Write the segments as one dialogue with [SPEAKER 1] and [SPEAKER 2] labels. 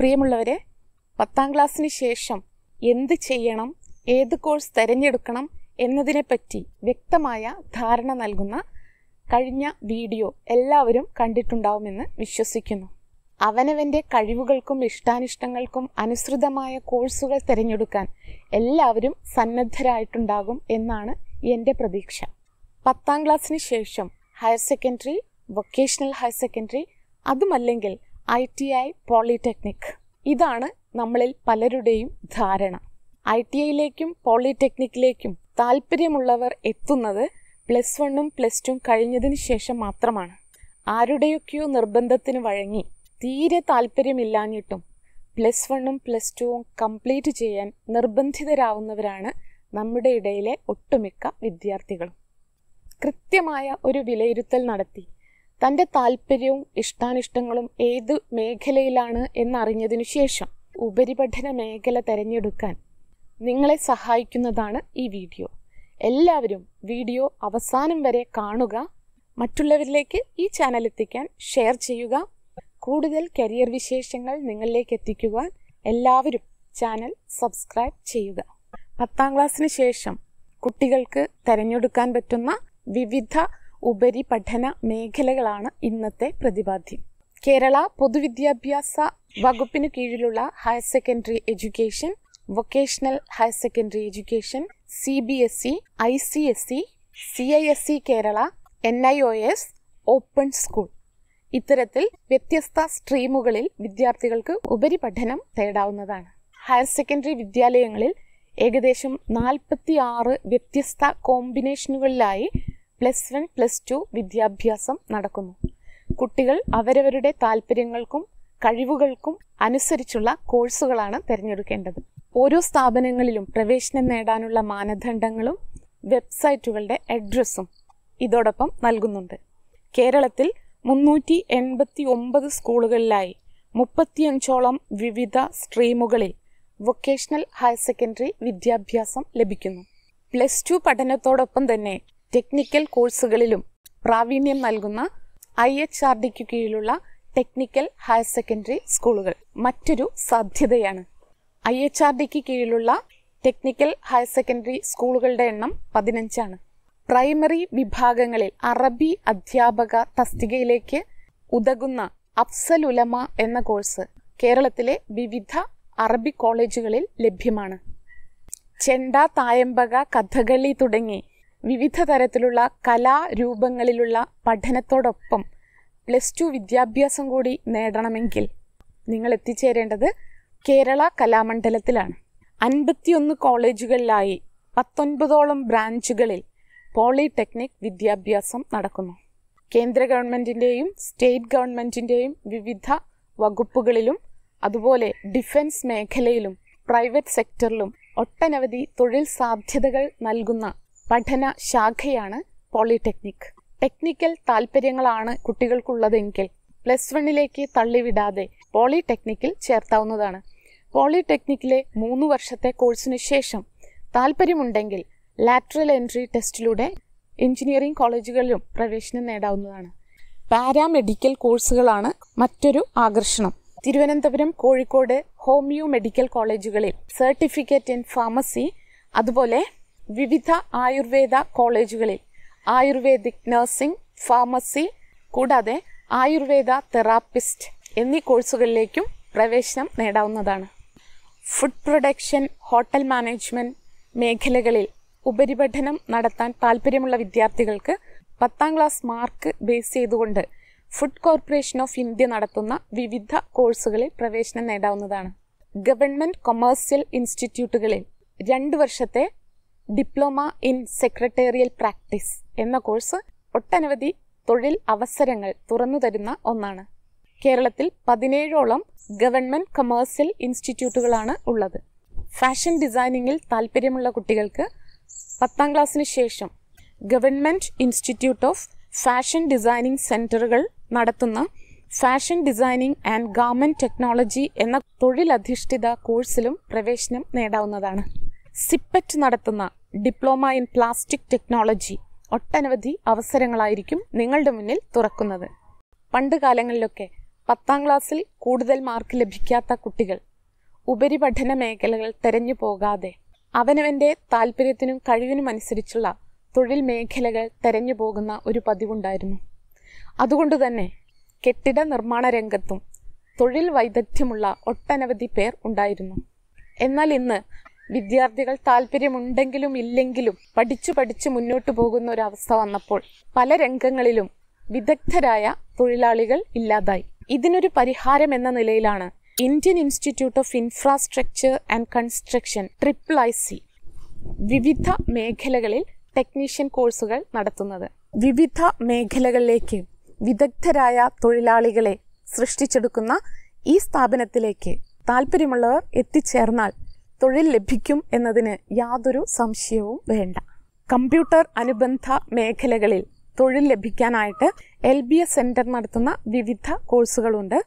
[SPEAKER 1] പ്രിയമുള്ളവരെ പത്താം ക്ലാസ്സിന് ശേഷം എന്ത് ചെയ്യണം ഏത് കോഴ്സ് തിരഞ്ഞെടുക്കണം എന്നതിനെപ്പറ്റി വ്യക്തമായ ധാരണ നൽകുന്ന കഴിഞ്ഞ വീഡിയോ എല്ലാവരും കണ്ടിട്ടുണ്ടാവുമെന്ന് വിശ്വസിക്കുന്നു അവനവൻ്റെ കഴിവുകൾക്കും ഇഷ്ടാനിഷ്ടങ്ങൾക്കും അനുസൃതമായ കോഴ്സുകൾ തിരഞ്ഞെടുക്കാൻ എല്ലാവരും സന്നദ്ധരായിട്ടുണ്ടാകും എന്നാണ് എൻ്റെ പ്രതീക്ഷ പത്താം ക്ലാസ്സിന് ശേഷം higher secondary vocational higher secondary അതുമല്ലെങ്കിൽ ഐ ടി ഐ പോളിടെക്നിക് ഇതാണ് നമ്മളിൽ പലരുടെയും ധാരണ ഐ ടി ഐയിലേക്കും പോളിടെക്നിക്കിലേക്കും താല്പര്യമുള്ളവർ എത്തുന്നത് പ്ലസ് വണ്ണും പ്ലസ് ടുവും കഴിഞ്ഞതിന് ശേഷം മാത്രമാണ് ആരുടെയൊക്കെയോ നിർബന്ധത്തിന് വഴങ്ങി തീരെ താല്പര്യമില്ലാഞ്ഞിട്ടും പ്ലസ് വണ്ണും പ്ലസ് ടുവും കംപ്ലീറ്റ് ചെയ്യാൻ നിർബന്ധിതരാവുന്നവരാണ് നമ്മുടെ ഇടയിലെ ഒട്ടുമിക്ക വിദ്യാർത്ഥികളും കൃത്യമായ ഒരു വിലയിരുത്തൽ നടത്തി തൻ്റെ താല്പര്യവും ഇഷ്ടാനിഷ്ടങ്ങളും ഏത് മേഖലയിലാണ് എന്നറിഞ്ഞതിനു ശേഷം ഉപരിപഠന മേഖല തിരഞ്ഞെടുക്കാൻ നിങ്ങളെ സഹായിക്കുന്നതാണ് ഈ വീഡിയോ എല്ലാവരും വീഡിയോ അവസാനം വരെ കാണുക മറ്റുള്ളവരിലേക്ക് ഈ ചാനൽ എത്തിക്കാൻ ഷെയർ ചെയ്യുക കൂടുതൽ കരിയർ വിശേഷങ്ങൾ നിങ്ങളിലേക്ക് എത്തിക്കുവാൻ എല്ലാവരും ചാനൽ സബ്സ്ക്രൈബ് ചെയ്യുക പത്താം ക്ലാസ്സിന് ശേഷം കുട്ടികൾക്ക് തിരഞ്ഞെടുക്കാൻ പറ്റുന്ന വിവിധ ഉപരിപഠന മേഖലകളാണ് ഇന്നത്തെ പ്രതിപാദ്യം കേരള പൊതുവിദ്യാഭ്യാസ വകുപ്പിന് കീഴിലുള്ള higher secondary education vocational higher secondary education C B S C I C S C C I S C Kerala N I O S open school ഇത്തരത്തിൽ വ്യത്യസ്ത സ്ട്രീമുകളിൽ വിദ്യാർത്ഥികൾക്ക് ഉപരിപഠനം തേടാവുന്നതാണ് ഹയർ സെക്കൻഡറി വിദ്യാലയങ്ങളിൽ ഏകദേശം നാൽപ്പത്തി ആറ് വ്യത്യസ്ത കോമ്പിനേഷനുകളിലായി പ്ലസ് വൺ പ്ലസ് ടു വിദ്യാഭ്യാസം നടക്കുന്നു കുട്ടികൾ അവരവരുടെ താല്പര്യങ്ങൾക്കും കഴിവുകൾക്കും അനുസരിച്ചുള്ള കോഴ്സുകളാണ് തിരഞ്ഞെടുക്കേണ്ടത് ഓരോ സ്ഥാപനങ്ങളിലും പ്രവേശനം നേടാനുള്ള മാനദണ്ഡങ്ങളും വെബ്സൈറ്റുകളുടെ അഡ്രസ്സും ഇതോടൊപ്പം നൽകുന്നുണ്ട് കേരളത്തിൽ മുന്നൂറ്റി എൺപത്തി ഒമ്പത് സ്കൂളുകളിലായി മുപ്പത്തിയഞ്ചോളം വിവിധ സ്ട്രീമുകളിൽ വൊക്കേഷണൽ ഹയർ സെക്കൻഡറി വിദ്യാഭ്യാസം ലഭിക്കുന്നു പ്ലസ് ടു പഠനത്തോടൊപ്പം തന്നെ ടെക്നിക്കൽ കോഴ്സുകളിലും പ്രാവീണ്യം നൽകുന്ന ഐ എച്ച് ആർ ഡിക്ക് കീഴിലുള്ള ടെക്നിക്കൽ ഹയർ സെക്കൻഡറി സ്കൂളുകൾ മറ്റൊരു സാധ്യതയാണ് ഐ എച്ച് ആർ ഡിക്ക് കീഴിലുള്ള ടെക്നിക്കൽ ഹയർ സെക്കൻഡറി സ്കൂളുകളുടെ എണ്ണം പതിനഞ്ചാണ് പ്രൈമറി വിഭാഗങ്ങളിൽ അറബി അധ്യാപക തസ്തികയിലേക്ക് ഉതകുന്ന അഫ്സൽ ഉലമ എന്ന കോഴ്സ് കേരളത്തിലെ വിവിധ അറബി കോളേജുകളിൽ ലഭ്യമാണ് ചെണ്ട തായമ്പക കഥകളി തുടങ്ങി വിവിധ തരത്തിലുള്ള കലാരൂപങ്ങളിലുള്ള പഠനത്തോടൊപ്പം പ്ലസ് ടു വിദ്യാഭ്യാസം കൂടി നേടണമെങ്കിൽ നിങ്ങൾ എത്തിച്ചേരേണ്ടത് കേരള കലാമണ്ഡലത്തിലാണ് അൻപത്തിയൊന്ന് കോളേജുകളിലായി പത്തൊൻപതോളം ബ്രാഞ്ചുകളിൽ പോളിടെക്നിക് വിദ്യാഭ്യാസം നടക്കുന്നു കേന്ദ്ര ഗവൺമെൻറ്റിൻ്റെയും സ്റ്റേറ്റ് ഗവൺമെൻറ്റിൻ്റെയും വിവിധ വകുപ്പുകളിലും അതുപോലെ ഡിഫൻസ് മേഖലയിലും പ്രൈവറ്റ് സെക്ടറിലും ഒട്ടനവധി തൊഴിൽ സാധ്യതകൾ നൽകുന്ന പഠന ശാഖയാണ് പോളിടെക്നിക് ടെക്നിക്കൽ താല്പര്യങ്ങളാണ് കുട്ടികൾക്കുള്ളതെങ്കിൽ പ്ലസ് വണ്ണിലേക്ക് തള്ളിവിടാതെ പോളിടെക്നിക്കിൽ ചേർത്താവുന്നതാണ് പോളിടെക്നിക്കിലെ മൂന്ന് വർഷത്തെ കോഴ്സിന് ശേഷം താല്പര്യമുണ്ടെങ്കിൽ ലാറ്ററൽ എൻട്രി ടെസ്റ്റിലൂടെ എഞ്ചിനീയറിംഗ് കോളേജുകളിലും പ്രവേശനം നേടാവുന്നതാണ് പാരാമെഡിക്കൽ കോഴ്സുകളാണ് മറ്റൊരു ആകർഷണം തിരുവനന്തപുരം കോഴിക്കോട് ഹോമിയോ മെഡിക്കൽ കോളേജുകളിൽ സർട്ടിഫിക്കറ്റ് ഇൻ ഫാർമസി അതുപോലെ വിവിധ ആയുർവേദ കോളേജുകളിൽ ആയുർവേദിക് നഴ്സിംഗ് ഫാർമസി കൂടാതെ ആയുർവേദ തെറാപ്പിസ്റ്റ് എന്നീ കോഴ്സുകളിലേക്കും പ്രവേശനം നേടാവുന്നതാണ് ഫുഡ് പ്രൊഡക്ഷൻ ഹോട്ടൽ മാനേജ്മെൻറ്റ് മേഖലകളിൽ ഉപരിപഠനം നടത്താൻ താല്പര്യമുള്ള വിദ്യാർത്ഥികൾക്ക് പത്താം ക്ലാസ് മാർക്ക് ബേസ് ചെയ്തുകൊണ്ട് ഫുഡ് കോർപ്പറേഷൻ ഓഫ് ഇന്ത്യ നടത്തുന്ന വിവിധ കോഴ്സുകളിൽ പ്രവേശനം നേടാവുന്നതാണ് ഗവൺമെൻറ് കൊമേഴ്സ്യൽ ഇൻസ്റ്റിറ്റ്യൂട്ടുകളിൽ രണ്ട് വർഷത്തെ ഡിപ്ലോമ ഇൻ സെക്രട്ടേറിയൽ പ്രാക്ടീസ് എന്ന കോഴ്സ് ഒട്ടനവധി തൊഴിൽ അവസരങ്ങൾ തുറന്നു തരുന്ന ഒന്നാണ് കേരളത്തിൽ പതിനേഴോളം ഗവൺമെൻറ് കൊമേഴ്സ്യൽ ഇൻസ്റ്റിറ്റ്യൂട്ടുകളാണ് ഉള്ളത് ഫാഷൻ ഡിസൈനിങ്ങിൽ താല്പര്യമുള്ള കുട്ടികൾക്ക് പത്താം ക്ലാസ്സിന് ശേഷം government institute of fashion designing സെൻറ്ററുകൾ നടത്തുന്ന fashion designing and garment technology എന്ന തൊഴിലധിഷ്ഠിത കോഴ്സിലും പ്രവേശനം നേടാവുന്നതാണ് സിപ്പറ്റ് നടത്തുന്ന ഡിപ്ലോമ ഇൻ പ്ലാസ്റ്റിക് ടെക്നോളജി ഒട്ടനവധി അവസരങ്ങളായിരിക്കും നിങ്ങളുടെ മുന്നിൽ തുറക്കുന്നത് പണ്ട് കാലങ്ങളിലൊക്കെ പത്താം ക്ലാസ്സിൽ കൂടുതൽ മാർക്ക് ലഭിക്കാത്ത കുട്ടികൾ ഉപരിപഠന മേഖലകൾ തെരഞ്ഞു പോകാതെ അവനവൻ്റെ താല്പര്യത്തിനും കഴിവിനും അനുസരിച്ചുള്ള തൊഴിൽ മേഖലകൾ തെരഞ്ഞു പോകുന്ന ഒരു പതിവുണ്ടായിരുന്നു അതുകൊണ്ട് തന്നെ കെട്ടിട നിർമ്മാണ രംഗത്തും തൊഴിൽ വൈദഗ്ധ്യമുള്ള ഒട്ടനവധി പേർ ഉണ്ടായിരുന്നു എന്നാൽ ഇന്ന് വിദ്യാർത്ഥികൾ താല്പര്യമുണ്ടെങ്കിലും ഇല്ലെങ്കിലും പഠിച്ചു പഠിച്ചു മുന്നോട്ട് പോകുന്ന ഒരു അവസ്ഥ വന്നപ്പോൾ പല രംഗങ്ങളിലും വിദഗ്ധരായ തൊഴിലാളികൾ ഇല്ലാതായി ഇതിനൊരു പരിഹാരം എന്ന നിലയിലാണ് Indian institute of infrastructure and construction triple I C വിവിധ മേഖലകളിൽ ടെക്നീഷ്യൻ കോഴ്സുകൾ നടത്തുന്നത് വിവിധ മേഖലകളിലേക്ക് വിദഗ്ധരായ തൊഴിലാളികളെ സൃഷ്ടിച്ചെടുക്കുന്ന ഈ സ്ഥാപനത്തിലേക്ക് താല്പര്യമുള്ളവർ എത്തിച്ചേർന്നാൽ തൊഴിൽ ലഭിക്കും എന്നതിന് യാതൊരു സംശയവും വേണ്ട കമ്പ്യൂട്ടർ അനുബന്ധ മേഖലകളിൽ തൊഴിൽ ലഭിക്കാനായിട്ട് എൽ ബി എസ് സെൻറ്റർ നടത്തുന്ന വിവിധ കോഴ്സുകളുണ്ട്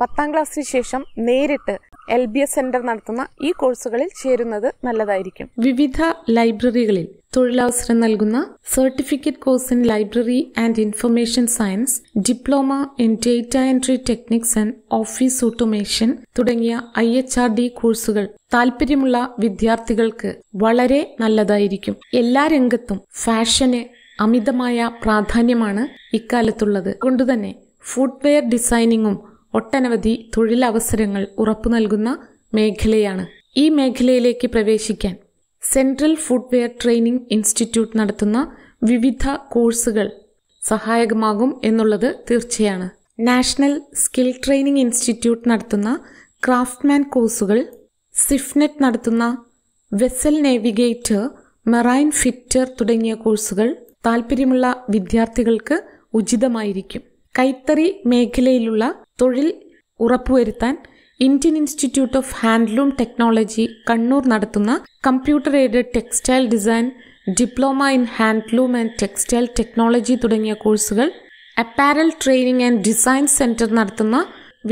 [SPEAKER 1] പത്താം ക്ലാസ്സിന് ശേഷം നേരിട്ട് എൽ ബി എസ് സെന്റർ നടത്തുന്ന ഈ കോഴ്സുകളിൽ ചേരുന്നത് നല്ലതായിരിക്കും വിവിധ ലൈബ്രറികളിൽ തൊഴിലവസരം നൽകുന്ന certificate course in library and information science diploma in data entry techniques and office automation തുടങ്ങിയ ഐ എച്ച് ആർ ഡി കോഴ്സുകൾ താല്പര്യമുള്ള വിദ്യാർത്ഥികൾക്ക് വളരെ നല്ലതായിരിക്കും എല്ലാ രംഗത്തും ഫാഷന് അമിതമായ പ്രാധാന്യമാണ് ഇക്കാലത്തുള്ളത് കൊണ്ടുതന്നെ ഫുഡ്വെയർ ഡിസൈനിങ്ങും ഒട്ടനവധി തൊഴിലവസരങ്ങൾ ഉറപ്പു നൽകുന്ന മേഖലയാണ് ഈ മേഖലയിലേക്ക് പ്രവേശിക്കാൻ സെൻട്രൽ ഫുഡ്വെയർ ട്രെയിനിംഗ് ഇൻസ്റ്റിറ്റ്യൂട്ട് നടത്തുന്ന വിവിധ കോഴ്സുകൾ സഹായകമാകും എന്നുള്ളത് തീർച്ചയാണ് നാഷണൽ സ്കിൽ ട്രെയിനിംഗ് ഇൻസ്റ്റിറ്റ്യൂട്ട് നടത്തുന്ന ക്രാഫ്റ്റ്മാൻ കോഴ്സുകൾ സിഫ്നെറ്റ് നടത്തുന്ന വെസൽ നേവിഗേറ്റർ മെറൈൻ ഫിറ്റർ തുടങ്ങിയ കോഴ്സുകൾ താൽപ്പര്യമുള്ള വിദ്യാർത്ഥികൾക്ക് ഉചിതമായിരിക്കും കൈത്തറി മേഖലയിലുള്ള തൊഴിൽ ഉറപ്പുവരുത്താൻ Indian institute of handloom technology Kannur നടത്തുന്ന computer aided textile design diploma in handloom and textile technology തുടങ്ങിയ കോഴ്സുകൾ apparel training and design centre നടത്തുന്ന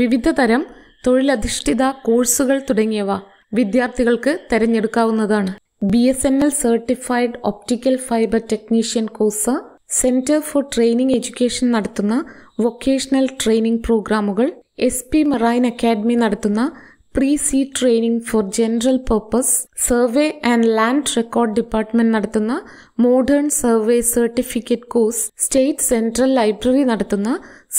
[SPEAKER 1] വിവിധതരം തൊഴിലധിഷ്ഠിത കോഴ്സുകൾ തുടങ്ങിയവ വിദ്യാർത്ഥികൾക്ക് തിരഞ്ഞെടുക്കാവുന്നതാണ് B S N L certified optical fibre technician course centre for training education നടത്തുന്ന വൊക്കേഷണൽ ട്രെയിനിങ് പ്രോഗ്രാമുകൾ എസ് പി മറൈൻ അക്കാദമി നടത്തുന്ന pre sea training for general purpose survey and land record department നടത്തുന്ന modern survey certificate course state central library നടത്തുന്ന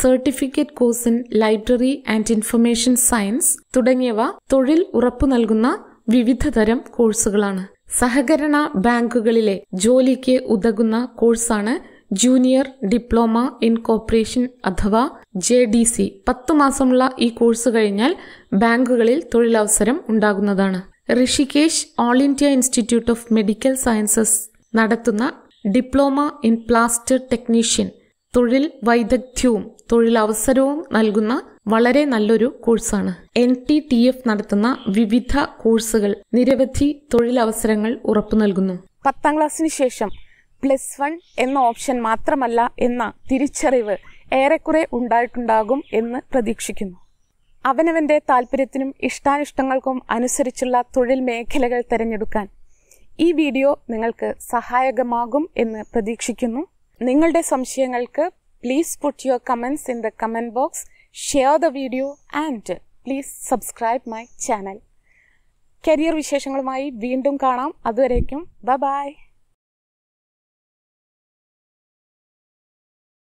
[SPEAKER 1] certificate course in library and information science തുടങ്ങിയവ തൊഴിൽ ഉറപ്പു നൽകുന്ന വിവിധതരം കോഴ്സുകളാണ് സഹകരണ ബാങ്കുകളിലെ ജോലിക്ക് ഉതകുന്ന കോഴ്സാണ് ജൂനിയർ ഡിപ്ലോമ ഇൻ കോപ്പറേഷൻ അഥവാ ജെ ഡി സി പത്തു മാസമുള്ള ഈ കോഴ്സ് കഴിഞ്ഞാൽ ബാങ്കുകളിൽ തൊഴിലവസരം ഉണ്ടാകുന്നതാണ് Rishikesh all India institute of medical sciences നടത്തുന്ന ഡിപ്ലോമ ഇൻ പ്ലാസ്റ്റർ ടെക്നീഷ്യൻ തൊഴിൽ വൈദഗ്ധ്യവും തൊഴിലവസരവും നൽകുന്ന വളരെ നല്ലൊരു കോഴ്സാണ് എൻ ടി ടി എഫ് നടത്തുന്ന വിവിധ കോഴ്സുകൾ നിരവധി തൊഴിലവസരങ്ങൾ ഉറപ്പു നൽകുന്നു പത്താം ക്ലാസ്സിന് ശേഷം പ്ലസ് വൺ എന്ന ഓപ്ഷൻ മാത്രമല്ല എന്ന തിരിച്ചറിവ് ഏറെക്കുറെ ഉണ്ടായിട്ടുണ്ടാകും എന്ന് പ്രതീക്ഷിക്കുന്നു അവനവൻ്റെ താല്പര്യത്തിനും ഇഷ്ടാനിഷ്ടങ്ങൾക്കും അനുസരിച്ചുള്ള തൊഴിൽ മേഖലകൾ തിരഞ്ഞെടുക്കാൻ ഈ വീഡിയോ നിങ്ങൾക്ക് സഹായകമാകും എന്ന് പ്രതീക്ഷിക്കുന്നു നിങ്ങളുടെ സംശയങ്ങൾക്ക് please put your comments in the comment box share the video and please subscribe my channel career വിശേഷങ്ങളുമായി വീണ്ടും കാണാം അതുവരേക്കും ബ ബായ്